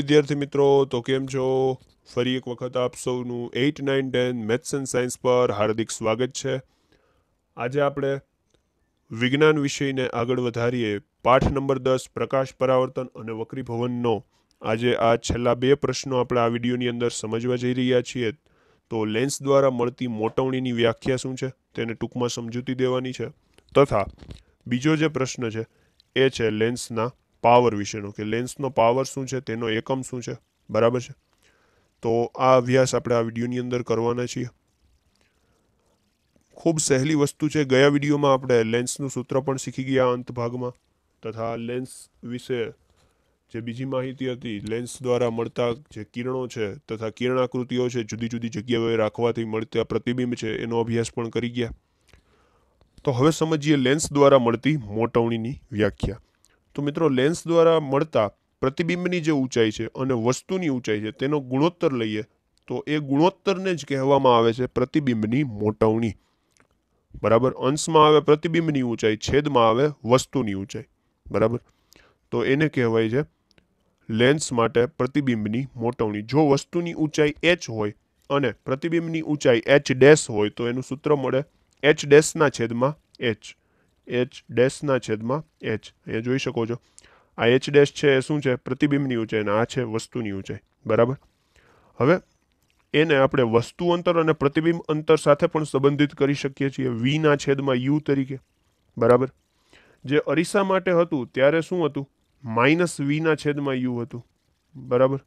વિદ્યાર્થી મિત્રો તો કેમ છો ફરી એક વખત આપ સૌનું eight nine ten maths and science પર હાર્દિક સ્વાગત છે આજે આપણે વિજ્ઞાન વિષયને આગળ વધારીએ પાઠ નંબર દસ પ્રકાશ પરાવર્તન અને વક્રીભવનનો આજે આ છેલ્લા બે પ્રશ્નો આપણે આ વિડીયોની અંદર સમજવા જઈ રહ્યા છીએ તો લેન્સ દ્વારા મળતી મોટવણીની વ્યાખ્યા શું છે તેને ટૂંકમાં સમજૂતી દેવાની છે તથા બીજો જે પ્રશ્ન છે એ છે લેન્સના પાવર વિશેનો કે લેન્સનો પાવર શું છે તેનો એકમ શું છે બરાબર છે તો આ અભ્યાસ આપણે આ વિડીયોની અંદર કરવાના છીએ ખૂબ સહેલી વસ્તુ છે ગયા વિડીયોમાં આપણે લેન્સનું સૂત્ર પણ શીખી ગયા અંત ભાગમાં તથા લેન્સ વિશે જે બીજી માહિતી હતી લેન્સ દ્વારા મળતા જે કિરણો છે તથા કિરણાકૃતિઓ છે જુદી જુદી જગ્યાઓએ રાખવાથી મળતા પ્રતિબિંબ છે એનો અભ્યાસ પણ કરી ગયા તો હવે સમજીએ લેન્સ દ્વારા મળતી મોટવણીની વ્યાખ્યા તો મિત્રો લેન્સ દ્વારા મળતા પ્રતિબિંબની જે ઊંચાઈ છે અને વસ્તુની ઊંચાઈ છે તેનો ગુણોત્તર લઈએ તો એ ગુણોત્તરને જ કહેવામાં આવે છે પ્રતિબિંબની મોટવણી બરાબર અંશમાં આવે પ્રતિબિંબની ઊંચાઈ છેદમાં આવે વસ્તુની ઊંચાઈ બરાબર તો એને કહેવાય છે લેન્સ માટે પ્રતિબિંબની મોટવણી જો વસ્તુની ઊંચાઈ એચ હોય અને પ્રતિબિંબની ઊંચાઈ એચ ડેશ હોય તો એનું સૂત્ર મળે એચ ડેશના છેદમાં એચ એચ ડેશના છેદમાં એચ અહીંયા જોઈ શકો છો આ એચ ડેશ છે એ શું છે પ્રતિબિંબની ઊંચાઈ અને આ છે વસ્તુની ઊંચાઈ બરાબર હવે એને આપણે વસ્તુ અંતર અને પ્રતિબિંબ અંતર સાથે પણ સંબંધિત કરી શકીએ છીએ વીના છેદમાં યુ તરીકે બરાબર જે અરીસા માટે હતું ત્યારે શું હતું માઇનસ વીના છેદમાં યુ હતું બરાબર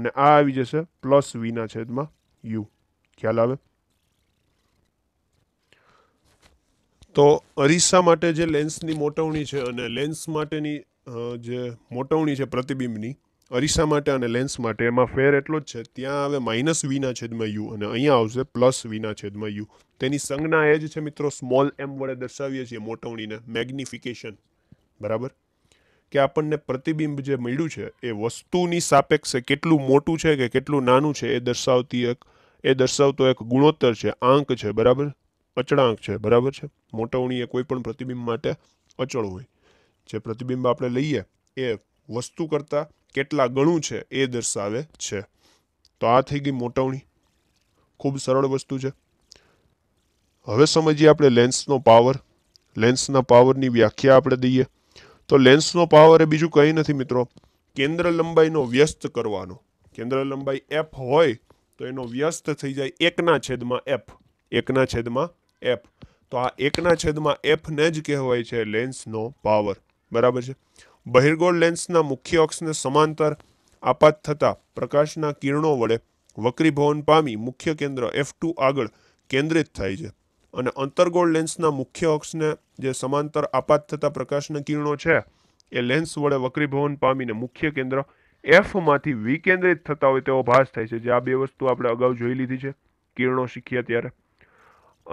અને આ આવી જશે પ્લસ વીના છેદમાં યુ ખ્યાલ આવે તો અરીસા માટે જે લેન્સની મોટવણી છે અને લેન્સ માટેની જે મોટવણી છે પ્રતિબિંબની અરીસા માટે અને લેન્સ માટે એમાં ફેર એટલો જ છે ત્યાં હવે માઇનસ વીના છેદમાં યુ અને અહીંયા આવશે પ્લસ વીના છેદમાં યુ તેની સંજ્ઞા એ જ છે મિત્રો સ્મોલ એમ વડે દર્શાવીએ છીએ મોટવણીને મેગ્નિફિકેશન બરાબર કે આપણને પ્રતિબિંબ જે મળ્યું છે એ વસ્તુની સાપેક્ષે કેટલું મોટું છે કે કેટલું નાનું છે એ દર્શાવતી એક એ દર્શાવતો એક ગુણોત્તર છે આંક છે બરાબર અચળાંક છે બરાબર છે મોટવણી એ કોઈપણ પ્રતિબિંબ માટે અચળ હોય જે પ્રતિબિંબ આપણે લઈએ એ વસ્તુ કરતાં કેટલા ગણું છે એ દર્શાવે છે તો આ થઈ ગઈ મોટવણી ખૂબ સરળ વસ્તુ છે હવે સમજીએ આપણે લેન્સનો પાવર લેન્સના પાવરની વ્યાખ્યા આપણે દઈએ તો લેન્સનો પાવર એ બીજું કંઈ નથી મિત્રો કેન્દ્ર લંબાઈનો વ્યસ્ત કરવાનો કેન્દ્ર લંબાઈ એફ હોય તો એનો વ્યસ્ત થઈ જાય એકના છેદમાં એફ એકના છેદમાં એફ તો આ એકના છેદમાં એફને જ કહેવાય છે લેન્સનો પાવર બરાબર છે બહિર્ગોળ લેન્સના મુખ્ય અક્ષને સમાંતર આપાત થતાં પ્રકાશના કિરણો વડે વક્રીભવન પામી મુખ્ય કેન્દ્ર એફ ટુ આગળ કેન્દ્રિત થાય છે અને અંતરગોળ લેન્સના મુખ્ય અક્ષને જે સમાંતર આપાત થતા પ્રકાશના કિરણો છે એ લેન્સ વડે વક્રીભવન પામીને મુખ્ય કેન્દ્ર એફમાંથી વિકેન્દ્રિત થતા હોય તેવો ભાસ થાય છે જે આ બે વસ્તુ આપણે અગાઉ જોઈ લીધી છે કિરણો શીખ્યા ત્યારે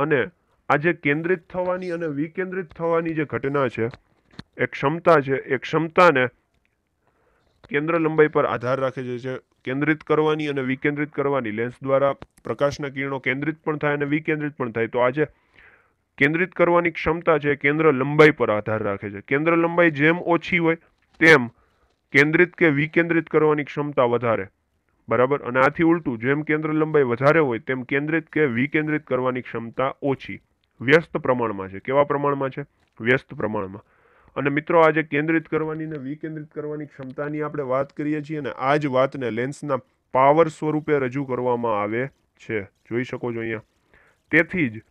અને આજે કેન્દ્રિત થવાની અને વિકેન્દ્રિત થવાની જે ઘટના છે એ ક્ષમતા છે એ ક્ષમતાને કેન્દ્ર લંબાઈ પર આધાર રાખે છે કેન્દ્રિત કરવાની અને વિકેન્દ્રિત કરવાની લેન્સ દ્વારા પ્રકાશના કિરણો કેન્દ્રિત પણ થાય અને વિકેન્દ્રિત પણ થાય તો આજે કેન્દ્રિત કરવાની ક્ષમતા છે કેન્દ્ર લંબાઈ પર આધાર રાખે છે કેન્દ્ર લંબાઈ જેમ ઓછી હોય તેમ કેન્દ્રિત કે વિકેન્દ્રિત કરવાની ક્ષમતા વધારે બરાબર અને આથી ઉલટું જેમ કેન્દ્ર લંબાઈ વધારે હોય તેમ કેન્દ્રિત કે વિકેન્દ્રિત કરવાની ક્ષમતા ઓછી વ્યસ્ત પ્રમાણમાં છે કેવા પ્રમાણમાં છે વ્યસ્ત પ્રમાણમાં અને મિત્રો આજે કેન્દ્રિત કરવાની ને વિકેન્દ્રિત કરવાની ક્ષમતાની આપણે વાત કરીએ છીએ અને આ જ વાતને લેન્સના પાવર સ્વરૂપે રજૂ કરવામાં આવે છે જોઈ શકો છો અહીંયા તેથી જ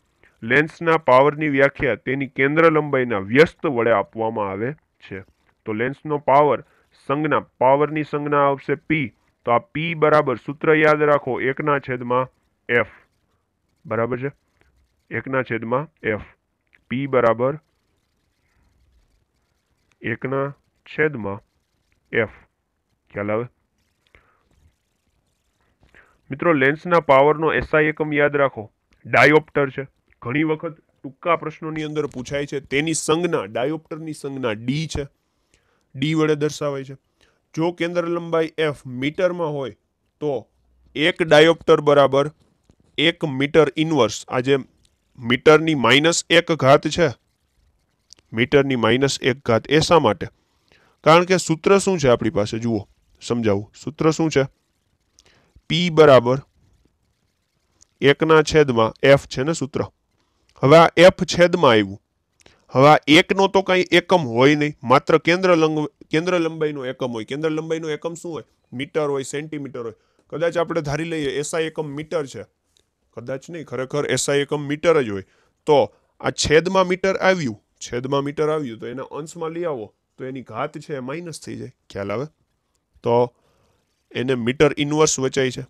લેન્સના પાવરની વ્યાખ્યા તેની કેન્દ્ર લંબાઈના વ્યસ્ત વડે આપવામાં આવે છે તો લેન્સનો પાવર સંજ્ઞા પાવરની સંજ્ઞા આવશે પી તો આ પી બરાબર સૂત્ર યાદ રાખો એકના છેદમાં એફ બરાબર છે એકના છેદમાં એફ પી બરાબર એકના છેદમાં એફ ખ્યાલ આવે મિત્રો લેન્સના પાવરનો એસઆઈ એકમ યાદ રાખો ડાયોપ્ટર છે ઘણી વખત ટૂંકા પ્રશ્નોની અંદર પૂછાય છે તેની સંજ્ઞા ડાયોપ્ટરની સંજ્ઞા ડી છે ડી વડે દર્શાવાય છે જો કેન્દ્ર લંબાઈ એફ મીટરમાં હોય તો એક ડાયોપ્ટર બરાબર એક મીટર ઇન્વર્સ આજે મીટરની માઇનસ એક ઘાત છે મીટરની માઇનસ એક ઘાત એ શા માટે કારણ કે સૂત્ર શું છે આપણી પાસે જુઓ સમજાવું સૂત્ર શું છે પી બરાબર એકના છેદમાં એફ છે ને સૂત્ર હવે આ એફ છેદમાં આવ્યું હવે આ એકનો તો કાંઈ એકમ હોય નહીં માત્ર કેન્દ્ર લંબ કેન્દ્ર લંબાઈનો એકમ હોય કેન્દ્ર લંબાઈનો એકમ શું હોય મીટર હોય સેન્ટીમીટર હોય કદાચ આપણે ધારી લઈએ એસઆઈ એકમ મીટર છે કદાચ નહીં ખરેખર એસઆઈ એકમ મીટર જ હોય તો આ છેદમાં મીટર આવ્યું છેદમાં મીટર આવ્યું તો એના અંશમાં લઈ આવો તો એની ઘાત છે એ માઇનસ થઈ જાય ખ્યાલ આવે તો એને મીટર ઇન્વર્સ વચાય છે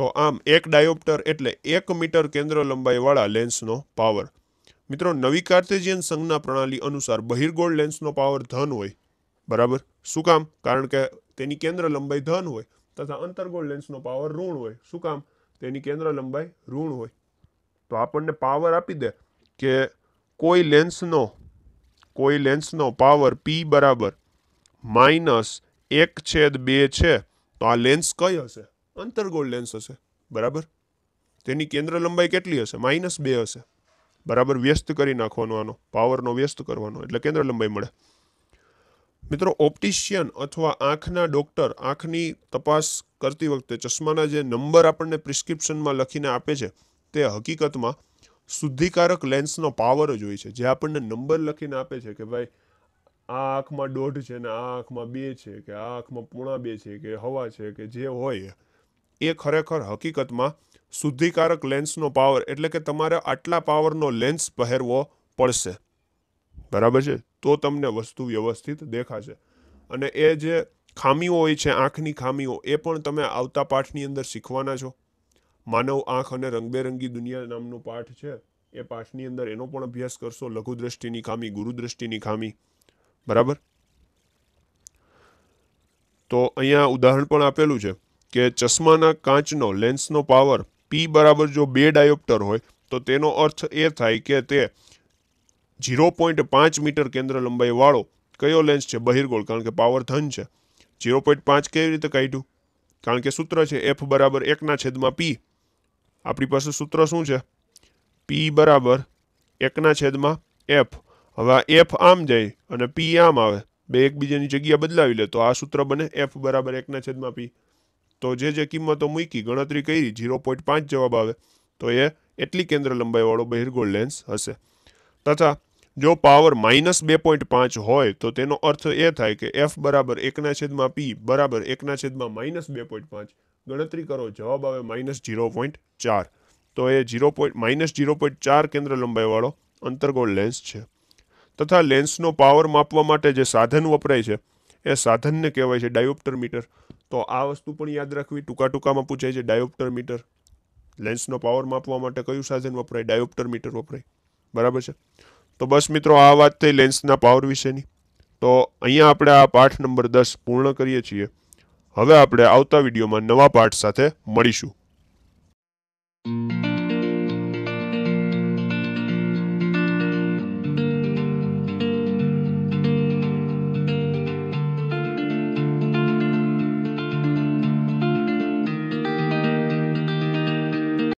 તો આમ એક ડાયોપ્ટર એટલે એક મીટર કેન્દ્ર લંબાઈવાળા લેન્સનો પાવર મિત્રો નવી કાર્ટેજિયન સંજ્ઞા પ્રણાલી અનુસાર બહિર્ગોળ લેન્સનો પાવર ધન હોય બરાબર શું કામ કારણ કે તેની કેન્દ્ર લંબાઈ ધન હોય તથા અંતર્ગોળ લેન્સનો પાવર ઋણ હોય શું કામ તેની કેન્દ્ર લંબાઈ ઋણ હોય તો આપણને પાવર આપી દે કે કોઈ લેન્સનો કોઈ લેન્સનો પાવર પી બરાબર માઇનસ એક છેદ બે છે તો આ લેન્સ કઈ હશે અંતર્ગોળ લેન્સ હશે બરાબર તેની કેન્દ્ર લંબાઈ કેટલી હશે માઇનસ બે હશે બરાબર વ્યસ્ત કરી નાખવાનો આનો પાવરનો વ્યસ્ત કરવાનો એટલે કેન્દ્ર લંબાઈ મળે મિત્રો ઓપ્ટિશિયન અથવા આંખના ડોક્ટર આંખની તપાસ કરતી વખતે ચશ્માના જે નંબર આપણને પ્રિસ્ક્રિપ્શનમાં લખીને આપે છે તે હકીકતમાં શુદ્ધિકારક લેન્સનો પાવર જ હોય છે જે આપણને નંબર લખીને આપે છે કે ભાઈ આ આંખમાં દોઢ છે ને આ આંખમાં બે છે કે આ આંખમાં પૂણા બે છે કે હવા છે કે જે હોય એ ખરેખર હકીકતમાં શુદ્ધિકારક લેન્સનો પાવર એટલે કે તમારે આટલા પાવરનો લેન્સ પહેરવો પડશે બરાબર છે તો તમને વસ્તુ વ્યવસ્થિત દેખાશે અને એ જે ખામીઓ હોય છે આંખની ખામીઓ એ પણ તમે આવતા પાઠની અંદર શીખવાના છો માનવ આંખ અને રંગબેરંગી દુનિયા નામનો પાઠ છે એ પાઠની અંદર એનો પણ અભ્યાસ કરશો લઘુદ્રષ્ટિની ખામી ગુરુદ્રષ્ટિની ખામી બરાબર તો અહીંયા ઉદાહરણ પણ આપેલું છે કે ચશ્માના કાચનો લેન્સનો પાવર પી બરાબર જો બે ડાયોપ્ટર હોય તો તેનો અર્થ એ થાય કે તે જીરો પોઈન્ટ પાંચ મીટર કેન્દ્ર લંબાઈવાળો કયો લેન્સ છે બહિર્ગોળ કારણ કે પાવર ધન છે જીરો પોઈન્ટ પાંચ કેવી રીતે કાઢ્યું કારણ કે સૂત્ર છે એફ બરાબર એકના છેદમાં પી આપણી પાસે સૂત્ર શું છે પી બરાબર એકના છેદમાં એફ હવે આ એફ આમ જાય અને પી આમ આવે બે એકબીજાની જગ્યા બદલાવી લે તો આ સૂત્ર બને એફ બરાબર એકના છેદમાં પી તો જે જે કિંમતો મૂકી ગણતરી કરી ઝીરો પોઈન્ટ પાંચ જવાબ આવે તો એ એટલી કેન્દ્ર લંબાઈવાળો બહિર્ગોળ લેન્સ હશે તથા જો પાવર માઇનસ બે પોઈન્ટ પાંચ હોય તો તેનો અર્થ એ થાય કે એફ બરાબર એકના છેદમાં પી બરાબર એકના છેદમાં માઇનસ બે પોઈન્ટ પાંચ ગણતરી કરો જવાબ આવે માઇનસ જીરો પોઈન્ટ ચાર તો એ zero point minus zero point ચાર કેન્દ્ર લંબાઈવાળો અંતર્ગોળ લેન્સ છે તથા લેન્સનો પાવર માપવા માટે જે સાધન વપરાય છે એ સાધનને કહેવાય છે ડાયોપ્ટર મીટર તો આ વસ્તુ પણ યાદ રાખવી ટૂંકા ટૂંકામાં પૂછાય છે ડાયોપ્ટર મીટર લેન્સનો પાવર માપવા માટે કયું સાધન વપરાય ડાયોપ્ટર મીટર વપરાય બરાબર છે તો બસ મિત્રો આ વાત થઈ લેન્સના પાવર વિશેની તો અહીંયા આપણે આ પાઠ નંબર દસ પૂર્ણ કરીએ છીએ હવે આપણે આવતા વિડીયોમાં નવા પાઠ સાથે મળીશું